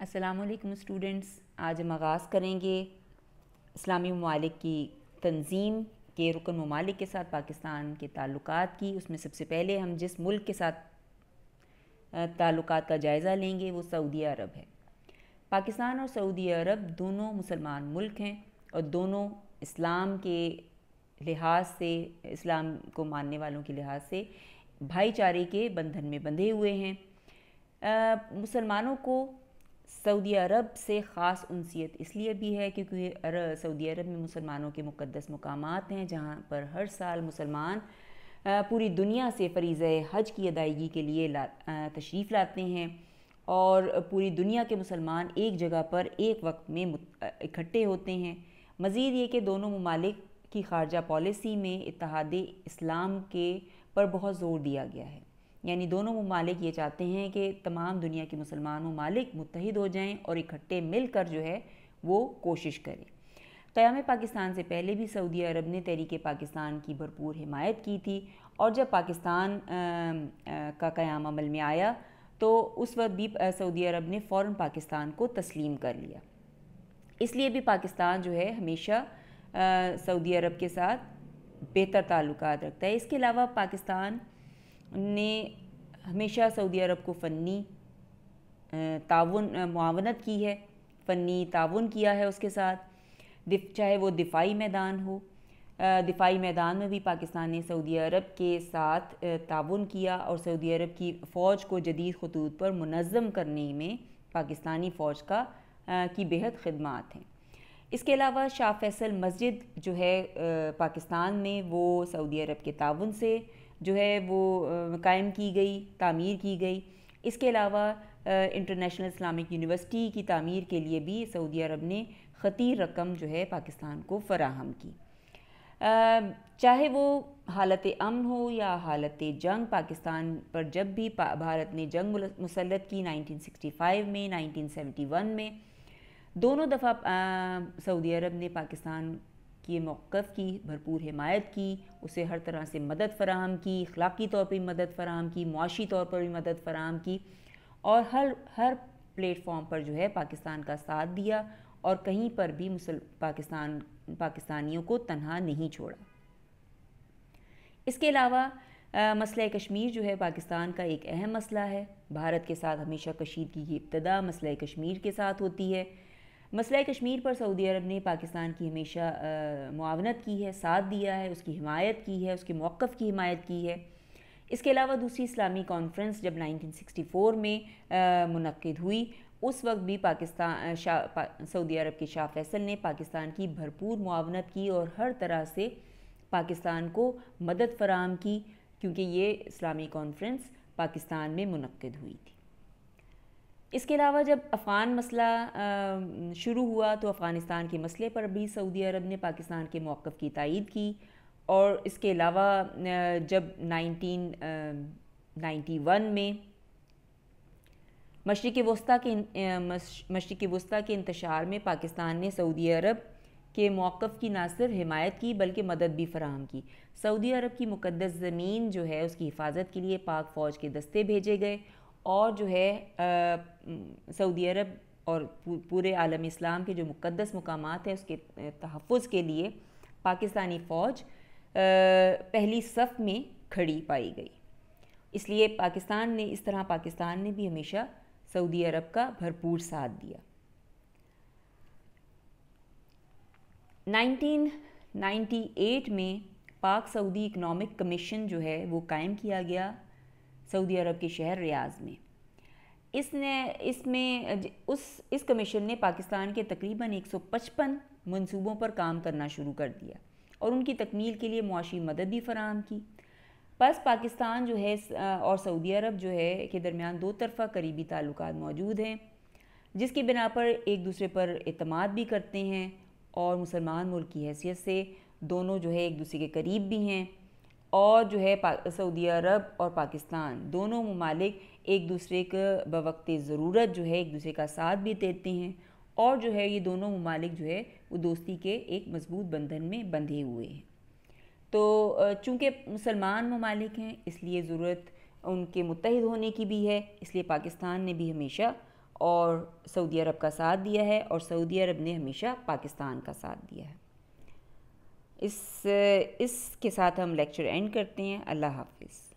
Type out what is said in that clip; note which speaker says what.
Speaker 1: असलकम स्टूडेंट्स आज हम आगाज़ करेंगे इस्लामी ममालिक की तंजीम के रुकन ममालिक के साथ पाकिस्तान के ताल्लुकात की उसमें सबसे पहले हम जिस मुल्क के साथ ताल्लुकात का जायज़ा लेंगे वो सऊदी अरब है पाकिस्तान और सऊदी अरब दोनों मुसलमान मुल्क हैं और दोनों इस्लाम के लिहाज से इस्लाम को मानने वालों के लिहाज से भाईचारे के बंधन में बंधे हुए हैं मुसलमानों को सऊदी अरब से ख़ास उनसीत इसलिए भी है क्योंकि सऊदी अरब में मुसलमानों के मुक़दस मकाम हैं जहाँ पर हर साल मुसलमान पूरी दुनिया से फरीज़ हज की अदायगी के लिए ला, तशरीफ़ लाते हैं और पूरी दुनिया के मुसलमान एक जगह पर एक वक्त में इकट्ठे होते हैं मज़ीद ये कि दोनों ममालिक की खारजा पॉलिसी में इतिहाद इस्लाम के पर बहुत ज़ोर दिया गया है यानी दोनों ममालिक ये चाहते हैं कि तमाम दुनिया के मुसलमान ममालिक मुतहद हो जाएँ और इकट्ठे मिलकर जो है वो कोशिश करें क़याम पाकिस्तान से पहले भी सऊदी अरब ने तहरीक पाकिस्तान की भरपूर हमायत की थी और जब पाकिस्तान आ, आ, का क़याम अमल में आया तो उस वक्त भी सऊदी अरब ने फ़ौर पाकिस्तान को तस्लीम कर लिया इसलिए भी पाकिस्तान जो है हमेशा सऊदी अरब के साथ बेहतर ताल्लुक रखता है इसके अलावा पाकिस्तान ने हमेशा सऊदी अरब को फ़नी ताउन मावनत की है फ़नी ताउन किया है उसके साथ चाहे वो दिफाई मैदान हो दिफाई मैदान में भी पाकिस्तान ने सऊदी अरब के साथ ताउन किया और सऊदी अरब की फ़ौज को जदीद खतूत पर मनज़म करने में पाकिस्तानी फ़ौज का आ, की बेहद खदमात हैं इसके अलावा शाह फैसल मस्जिद जो है पाकिस्तान में वो सऊदी अरब के ताउन से जो है वो कायम की गई तामीर की गई इसके अलावा इंटरनेशनल इस्लामिक यूनिवर्सिटी की तामीर के लिए भी सऊदी अरब ने ख़तीर रकम जो है पाकिस्तान को फराहम की चाहे वो हालत अम हो या हालत जंग पाकिस्तान पर जब भी भारत ने जंग मुसलत की 1965 में 1971 में दोनों दफ़ा सऊदी अरब ने पाकिस्तान किए मौक़ की भरपूर हमायत की उसे हर तरह से मदद फ़राहम की अखलाक़ी तौर पर भी मदद फ़राहम की मुआशी तौर पर भी मदद फ़राहम की और हर हर प्लेटफॉर्म पर जो है पाकिस्तान का साथ दिया और कहीं पर भी मुसल पाकिस्तान पाकिस्तानियों को तनहा नहीं छोड़ा इसके अलावा मसला कश्मीर जो है पाकिस्तान का एक अहम मसला है भारत के साथ हमेशा कशीदगी की इब्तदा मसला कश्मीर के साथ होती है मसला कश्मीर पर सऊदी अरब ने पाकिस्तान की हमेशा मुआवनत की है साथ दिया है उसकी हिमायत की है उसके मौक़ की हिमायत की है इसके अलावा दूसरी इस्लामी कॉन्फ्रेंस जब 1964 में मुनद हुई उस वक्त भी पाकिस्तान पा, सऊदी अरब के शाह फैसल ने पाकिस्तान की भरपूर मुआवनत की और हर तरह से पाकिस्तान को मदद फराम की क्योंकि ये इस्लामी कॉन्फ्रेंस पाकिस्तान में मुनद हुई थी इसके अलावा जब अफ़गान मसला शुरू हुआ तो अफ़गानिस्तान के मसले पर भी सऊदी अरब ने पाकिस्तान के मौक़ की तायद की और इसके अलावा जब नाइनटीन नाइन्टी वन में मशरक़ वस्ती के मशरक़ वस्ती के इंतशार में पाकिस्तान ने सऊदी अरब के मौक़ की ना सिर्फ हमायत की बल्कि मदद भी फराहम की सऊदी अरब की मुकदस ज़मीन जो है उसकी हिफाजत के लिए पाक फ़ौज के दस्ते भेजे गए और जो है सऊदी अरब और पूरे आलम इस्लाम के जो मुकदस मकाम हैं उसके तहफ़ के लिए पाकिस्तानी फ़ौज पहली सफ़ में खड़ी पाई गई इसलिए पाकिस्तान ने इस तरह पाकिस्तान ने भी हमेशा सऊदी अरब का भरपूर साथ दिया 1998 में पाक सऊदी इकनॉमिक कमीशन जो है वो कायम किया गया सऊदी अरब के शहर रियाज में इसने इसमें उस इस कमीशन ने पाकिस्तान के तकरीबन 155 मंसूबों पर काम करना शुरू कर दिया और उनकी तकमील के लिए मुआशी मदद भी फराहम की बस पाकिस्तान जो है और सऊदी अरब जो है के दरमियान दो तरफ़ा करीबी ताल्लुक मौजूद हैं जिसकी बिना पर एक दूसरे पर अतमाद भी करते हैं और मुसलमान मुल्क की हैसियत से दोनों जो है एक दूसरे के करीब भी हैं और जो है सऊदी अरब और पाकिस्तान दोनों ममालिक एक दूसरे के बवक्त ज़रूरत जो है एक दूसरे का साथ भी देते हैं और जो है ये दोनों ममालिक जो है वो दोस्ती के एक मजबूत बंधन में बंधे हुए हैं तो चूँकि मुसलमान ममालिक हैं इसलिए ज़रूरत उनके मुतहद होने की भी है इसलिए पाकिस्तान ने भी हमेशा और सऊदी अरब का साथ दिया है और सऊदी अरब ने हमेशा पाकिस्तान का साथ दिया है इस इसके साथ हम लेक्चर एंड करते हैं अल्लाह हाफिज़